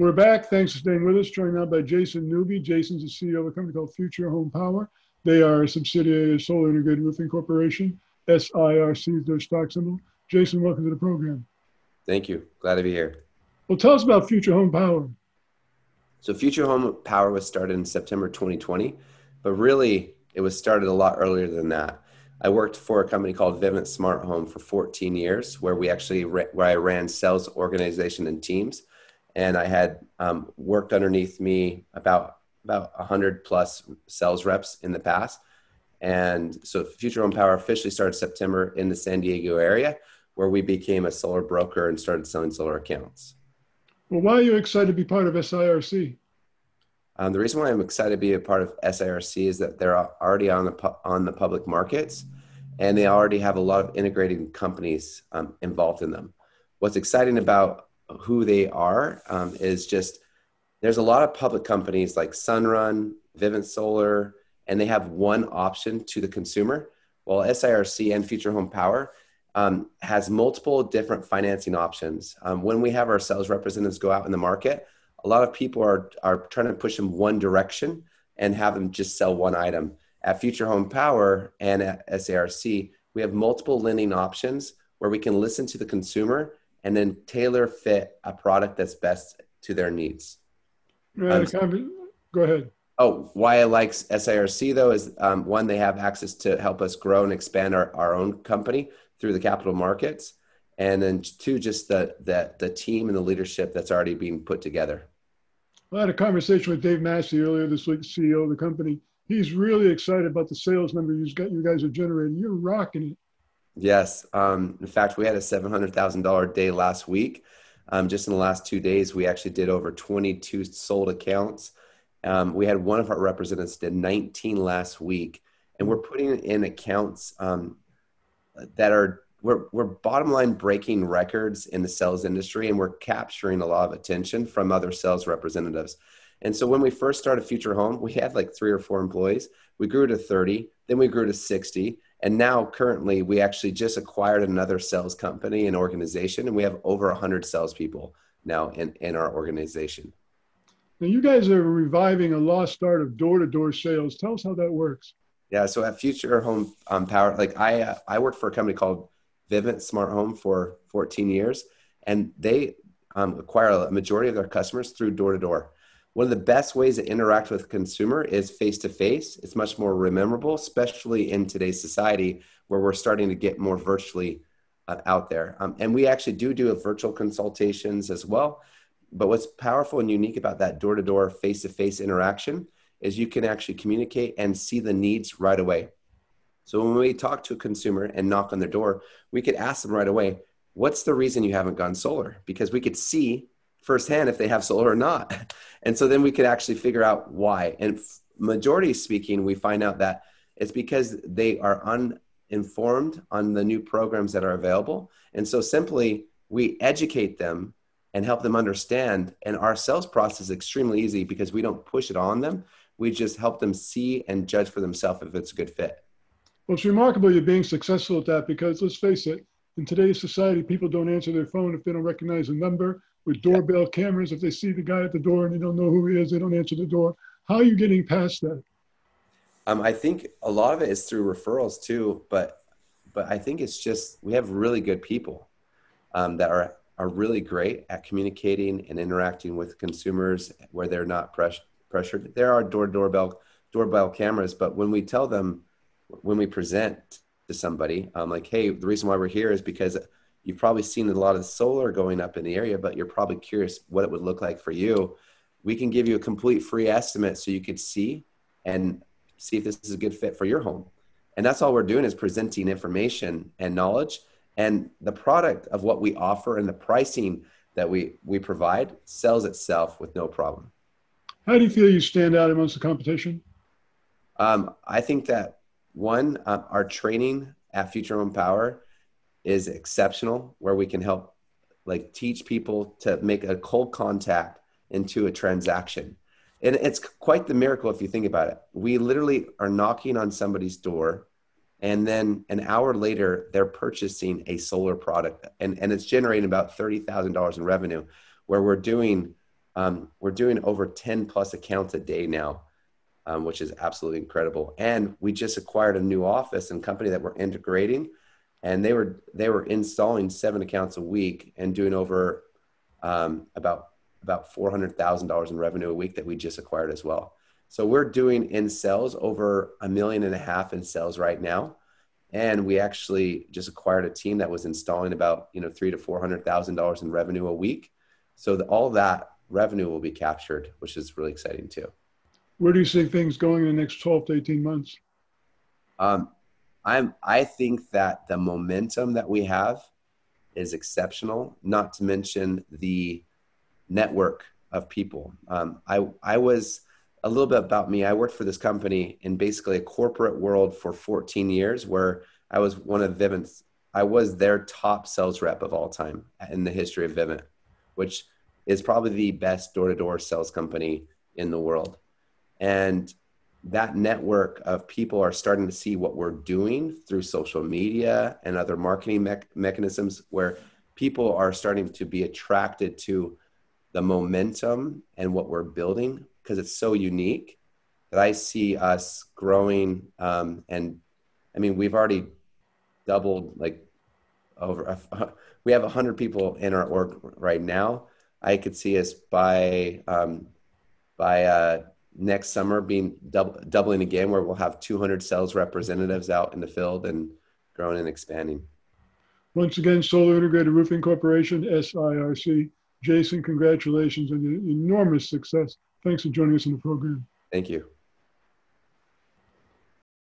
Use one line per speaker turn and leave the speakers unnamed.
We're back. Thanks for staying with us. Joined now by Jason Newby. Jason's the CEO of a company called Future Home Power. They are a subsidiary of Solar Integrated Roofing Corporation. SIRC is their stock symbol. Jason, welcome to the program.
Thank you. Glad to be here.
Well, tell us about Future Home Power.
So, Future Home Power was started in September 2020, but really it was started a lot earlier than that. I worked for a company called Vivint Smart Home for 14 years, where we actually where I ran sales organization and teams and I had um, worked underneath me about about 100 plus sales reps in the past. And so Future Home Power officially started September in the San Diego area, where we became a solar broker and started selling solar accounts. Well, why are you excited to be part of
SIRC?
Um, the reason why I'm excited to be a part of SIRC is that they're already on the pu- on the public markets, and they already have a lot of integrated companies um, involved in them. What's exciting about who they are um, is just there's a lot of public companies like Sunrun, Vivint Solar, and they have one option to the consumer. Well, SIRC and Future Home Power um, has multiple different financing options. Um, when we have our sales representatives go out in the market, a lot of people are, are trying to push them one direction and have them just sell one item. At Future Home Power and at SARC, we have multiple lending options where we can listen to the consumer and then tailor fit a product that's best to their needs. Um, go ahead. Oh, why I like SIRC though is um, one, they have access to help us grow and expand our, our own company through the capital markets. And then two, just the, the, the team and the leadership that's already being put together.
I had a conversation with Dave Massey earlier this week, CEO of the company. He's really excited about the sales number you guys are generating. You're rocking it.
Yes. Um, in fact, we had a $700,000 day last week. Um, just in the last two days, we actually did over 22 sold accounts. Um, we had one of our representatives did 19 last week, and we're putting in accounts um, that are we're, we're bottom line breaking records in the sales industry, and we're capturing a lot of attention from other sales representatives. And so when we first started Future Home, we had like three or four employees. We grew to 30, then we grew to 60 and now, currently, we actually just acquired another sales company and organization, and we have over 100 salespeople now in, in our organization.
Now, you guys are reviving a lost art of door to door sales. Tell us how that works.
Yeah, so at Future Home um, Power, like I, uh, I worked for a company called Vivint Smart Home for 14 years, and they um, acquire a majority of their customers through door to door one of the best ways to interact with consumer is face to face. It's much more memorable, especially in today's society where we're starting to get more virtually uh, out there. Um, and we actually do do virtual consultations as well. But what's powerful and unique about that door to door, face to face interaction is you can actually communicate and see the needs right away. So when we talk to a consumer and knock on their door, we could ask them right away, what's the reason you haven't gone solar? Because we could see firsthand if they have solar or not. And so then we could actually figure out why. And majority speaking, we find out that it's because they are uninformed on the new programs that are available. And so simply we educate them and help them understand. And our sales process is extremely easy because we don't push it on them. We just help them see and judge for themselves if it's a good fit.
Well, it's remarkable you're being successful at that because let's face it, in today's society, people don't answer their phone if they don't recognize a number with doorbell cameras. If they see the guy at the door and they don't know who he is, they don't answer the door. How are you getting past that?
Um, I think a lot of it is through referrals too, but but I think it's just we have really good people um, that are are really great at communicating and interacting with consumers where they're not pressured. There are door doorbell doorbell cameras, but when we tell them when we present to somebody, um, like, hey, the reason why we're here is because You've probably seen a lot of solar going up in the area, but you're probably curious what it would look like for you. We can give you a complete free estimate so you could see and see if this is a good fit for your home. And that's all we're doing is presenting information and knowledge and the product of what we offer and the pricing that we, we provide sells itself with no problem. How do you
feel you stand out amongst the competition?
Um, I think that one, uh, our training at Future Home Power is exceptional where we can help like teach people to make a cold contact into a transaction and it's quite the miracle if you think about it we literally are knocking on somebody's door and then an hour later they're purchasing a solar product and, and it's generating about $30000 in revenue where we're doing um, we're doing over 10 plus accounts a day now um, which is absolutely incredible and we just acquired a new office and company that we're integrating and they were they were installing seven accounts a week and doing over um, about about four hundred thousand dollars in revenue a week that we just acquired as well. So we're doing in sales over a million and a half in sales right now, and we actually just acquired a team that was installing about you know three to four hundred thousand dollars in revenue a week. So the, all that revenue will be captured, which is really exciting too.
Where do you see things going in the next twelve to eighteen
months? Um, I'm I think that the momentum that we have is exceptional. Not to mention the network of people. Um, I I was a little bit about me. I worked for this company in basically a corporate world for 14 years, where I was one of Vivint's. I was their top sales rep of all time in the history of Vivint, which is probably the best door-to-door sales company in the world. And that network of people are starting to see what we're doing through social media and other marketing me- mechanisms where people are starting to be attracted to the momentum and what we're building because it's so unique that I see us growing. Um, and I mean, we've already doubled like over, uh, we have 100 people in our org right now. I could see us by, um, by, uh, next summer being doubling again, where we'll have 200 sales representatives out in the field and growing and expanding.
Once again, Solar Integrated Roofing Corporation, SIRC. Jason, congratulations on your enormous success. Thanks for joining us on the program.
Thank you.